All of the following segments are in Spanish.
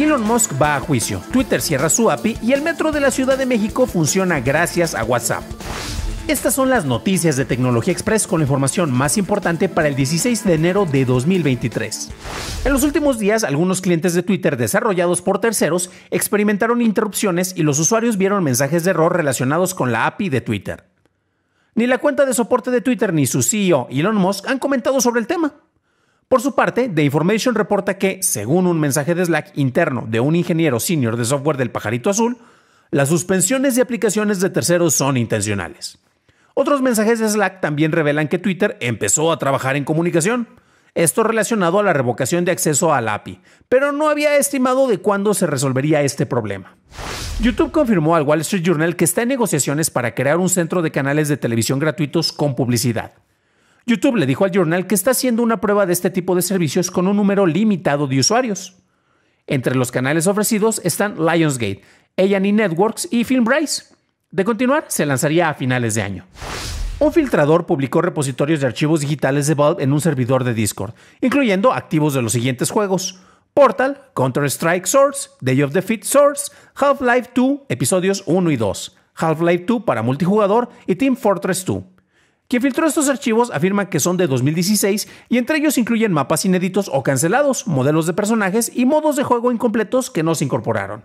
Elon Musk va a juicio, Twitter cierra su API y el metro de la Ciudad de México funciona gracias a WhatsApp. Estas son las noticias de Tecnología Express con la información más importante para el 16 de enero de 2023. En los últimos días, algunos clientes de Twitter desarrollados por terceros experimentaron interrupciones y los usuarios vieron mensajes de error relacionados con la API de Twitter. Ni la cuenta de soporte de Twitter ni su CEO, Elon Musk, han comentado sobre el tema. Por su parte, The Information reporta que, según un mensaje de Slack interno de un ingeniero senior de software del pajarito azul, las suspensiones de aplicaciones de terceros son intencionales. Otros mensajes de Slack también revelan que Twitter empezó a trabajar en comunicación, esto relacionado a la revocación de acceso al API, pero no había estimado de cuándo se resolvería este problema. YouTube confirmó al Wall Street Journal que está en negociaciones para crear un centro de canales de televisión gratuitos con publicidad. YouTube le dijo al Journal que está haciendo una prueba de este tipo de servicios con un número limitado de usuarios. Entre los canales ofrecidos están Lionsgate, A&E Networks y Filmbrace. De continuar, se lanzaría a finales de año. Un filtrador publicó repositorios de archivos digitales de Valve en un servidor de Discord, incluyendo activos de los siguientes juegos: Portal, Counter-Strike Source, Day of Defeat Source, Half-Life 2, episodios 1 y 2, Half-Life 2 para multijugador y Team Fortress 2. Quien filtró estos archivos afirma que son de 2016 y entre ellos incluyen mapas inéditos o cancelados, modelos de personajes y modos de juego incompletos que no se incorporaron.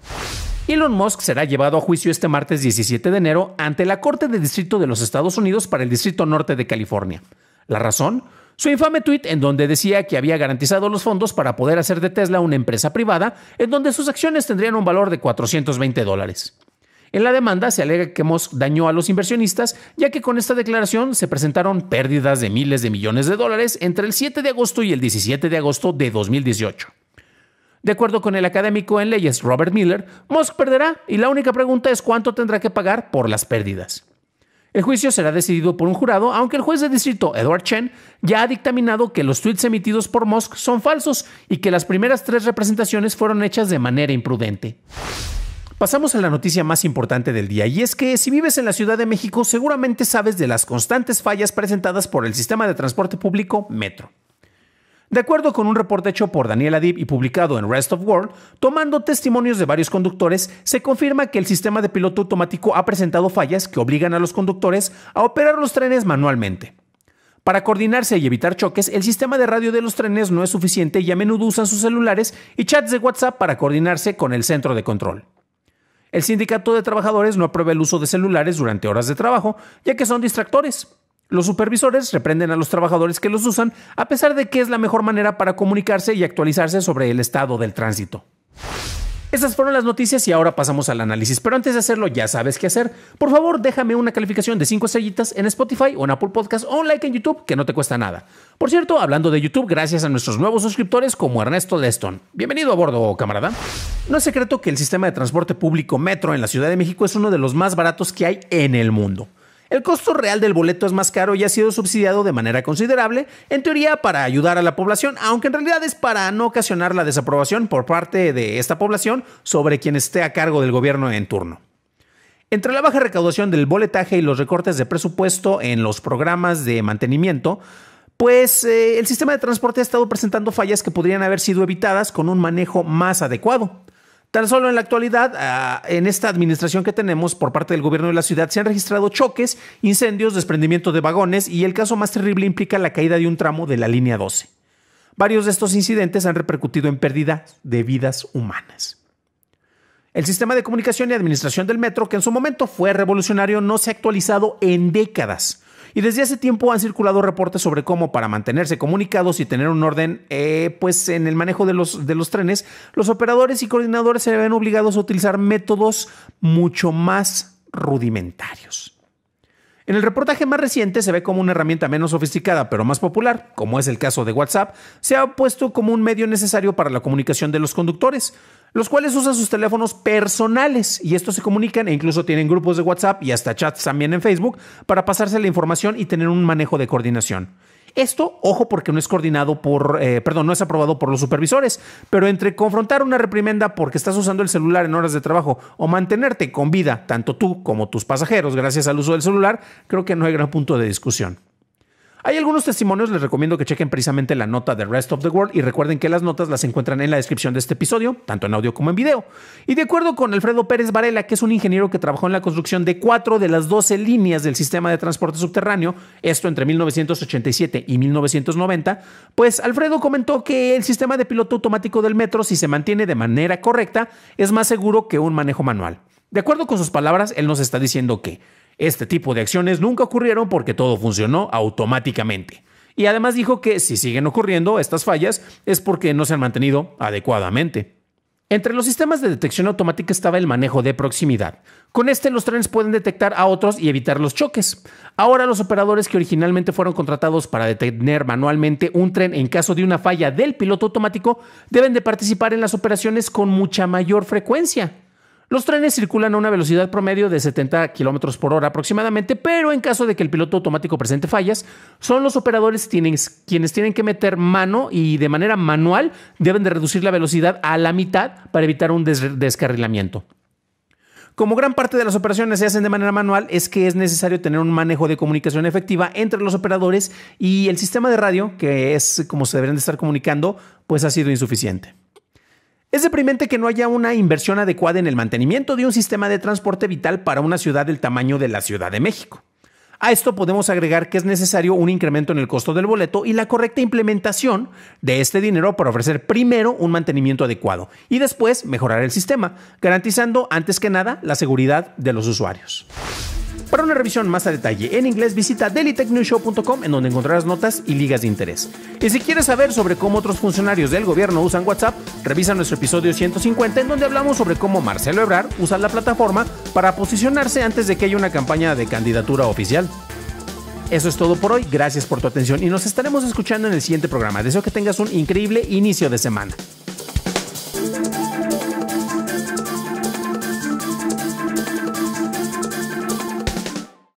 Elon Musk será llevado a juicio este martes 17 de enero ante la Corte de Distrito de los Estados Unidos para el Distrito Norte de California. ¿La razón? Su infame tuit en donde decía que había garantizado los fondos para poder hacer de Tesla una empresa privada en donde sus acciones tendrían un valor de 420 dólares. En la demanda se alega que Musk dañó a los inversionistas, ya que con esta declaración se presentaron pérdidas de miles de millones de dólares entre el 7 de agosto y el 17 de agosto de 2018. De acuerdo con el académico en leyes Robert Miller, Musk perderá y la única pregunta es cuánto tendrá que pagar por las pérdidas. El juicio será decidido por un jurado, aunque el juez de distrito Edward Chen ya ha dictaminado que los tweets emitidos por Musk son falsos y que las primeras tres representaciones fueron hechas de manera imprudente. Pasamos a la noticia más importante del día y es que si vives en la Ciudad de México seguramente sabes de las constantes fallas presentadas por el sistema de transporte público Metro. De acuerdo con un reporte hecho por Daniel Adib y publicado en Rest of World, tomando testimonios de varios conductores, se confirma que el sistema de piloto automático ha presentado fallas que obligan a los conductores a operar los trenes manualmente. Para coordinarse y evitar choques, el sistema de radio de los trenes no es suficiente y a menudo usan sus celulares y chats de WhatsApp para coordinarse con el centro de control. El sindicato de trabajadores no aprueba el uso de celulares durante horas de trabajo, ya que son distractores. Los supervisores reprenden a los trabajadores que los usan, a pesar de que es la mejor manera para comunicarse y actualizarse sobre el estado del tránsito. Estas fueron las noticias y ahora pasamos al análisis. Pero antes de hacerlo, ya sabes qué hacer. Por favor, déjame una calificación de 5 estrellitas en Spotify o en Apple Podcast o un like en YouTube, que no te cuesta nada. Por cierto, hablando de YouTube, gracias a nuestros nuevos suscriptores como Ernesto Leston. Bienvenido a bordo, camarada. No es secreto que el sistema de transporte público metro en la Ciudad de México es uno de los más baratos que hay en el mundo. El costo real del boleto es más caro y ha sido subsidiado de manera considerable, en teoría para ayudar a la población, aunque en realidad es para no ocasionar la desaprobación por parte de esta población sobre quien esté a cargo del gobierno en turno. Entre la baja recaudación del boletaje y los recortes de presupuesto en los programas de mantenimiento, pues eh, el sistema de transporte ha estado presentando fallas que podrían haber sido evitadas con un manejo más adecuado. Tan solo en la actualidad, ah, en esta administración que tenemos por parte del gobierno de la ciudad, se han registrado choques, incendios, desprendimiento de vagones y el caso más terrible implica la caída de un tramo de la línea 12. Varios de estos incidentes han repercutido en pérdidas de vidas humanas. El sistema de comunicación y administración del metro, que en su momento fue revolucionario, no se ha actualizado en décadas y desde hace tiempo han circulado reportes sobre cómo para mantenerse comunicados y tener un orden eh, pues en el manejo de los, de los trenes, los operadores y coordinadores se ven obligados a utilizar métodos mucho más rudimentarios. En el reportaje más reciente se ve como una herramienta menos sofisticada pero más popular, como es el caso de WhatsApp, se ha puesto como un medio necesario para la comunicación de los conductores, los cuales usan sus teléfonos personales y estos se comunican e incluso tienen grupos de WhatsApp y hasta chats también en Facebook para pasarse la información y tener un manejo de coordinación. Esto, ojo, porque no es coordinado por, eh, perdón, no es aprobado por los supervisores, pero entre confrontar una reprimenda porque estás usando el celular en horas de trabajo o mantenerte con vida, tanto tú como tus pasajeros, gracias al uso del celular, creo que no hay gran punto de discusión. Hay algunos testimonios, les recomiendo que chequen precisamente la nota de Rest of the World y recuerden que las notas las encuentran en la descripción de este episodio, tanto en audio como en video. Y de acuerdo con Alfredo Pérez Varela, que es un ingeniero que trabajó en la construcción de cuatro de las doce líneas del sistema de transporte subterráneo, esto entre 1987 y 1990, pues Alfredo comentó que el sistema de piloto automático del metro, si se mantiene de manera correcta, es más seguro que un manejo manual. De acuerdo con sus palabras, él nos está diciendo que este tipo de acciones nunca ocurrieron porque todo funcionó automáticamente. Y además dijo que si siguen ocurriendo estas fallas es porque no se han mantenido adecuadamente. Entre los sistemas de detección automática estaba el manejo de proximidad. Con este los trenes pueden detectar a otros y evitar los choques. Ahora los operadores que originalmente fueron contratados para detener manualmente un tren en caso de una falla del piloto automático deben de participar en las operaciones con mucha mayor frecuencia. Los trenes circulan a una velocidad promedio de 70 km por hora aproximadamente, pero en caso de que el piloto automático presente fallas, son los operadores quienes, tienen que meter mano y de manera manual deben de reducir la velocidad a la mitad para evitar un descarrilamiento. Como gran parte de las operaciones se hacen de manera manual, es que es necesario tener un manejo de comunicación efectiva entre los operadores y el sistema de radio, que es como se deberían de estar comunicando, pues ha sido insuficiente. Es deprimente que no haya una inversión adecuada en el mantenimiento de un sistema de transporte vital para una ciudad del tamaño de la Ciudad de México. A esto podemos agregar que es necesario un incremento en el costo del boleto y la correcta implementación de este dinero para ofrecer primero un mantenimiento adecuado y después mejorar el sistema, garantizando antes que nada la seguridad de los usuarios. Para una revisión más a detalle en inglés, visita dailytechnewshow.com en donde encontrarás notas y ligas de interés. Y si quieres saber sobre cómo otros funcionarios del gobierno usan WhatsApp, revisa nuestro episodio 150 en donde hablamos sobre cómo Marcelo Ebrard usa la plataforma para posicionarse antes de que haya una campaña de candidatura oficial. Eso es todo por hoy, gracias por tu atención y nos estaremos escuchando en el siguiente programa. Deseo que tengas un increíble inicio de semana.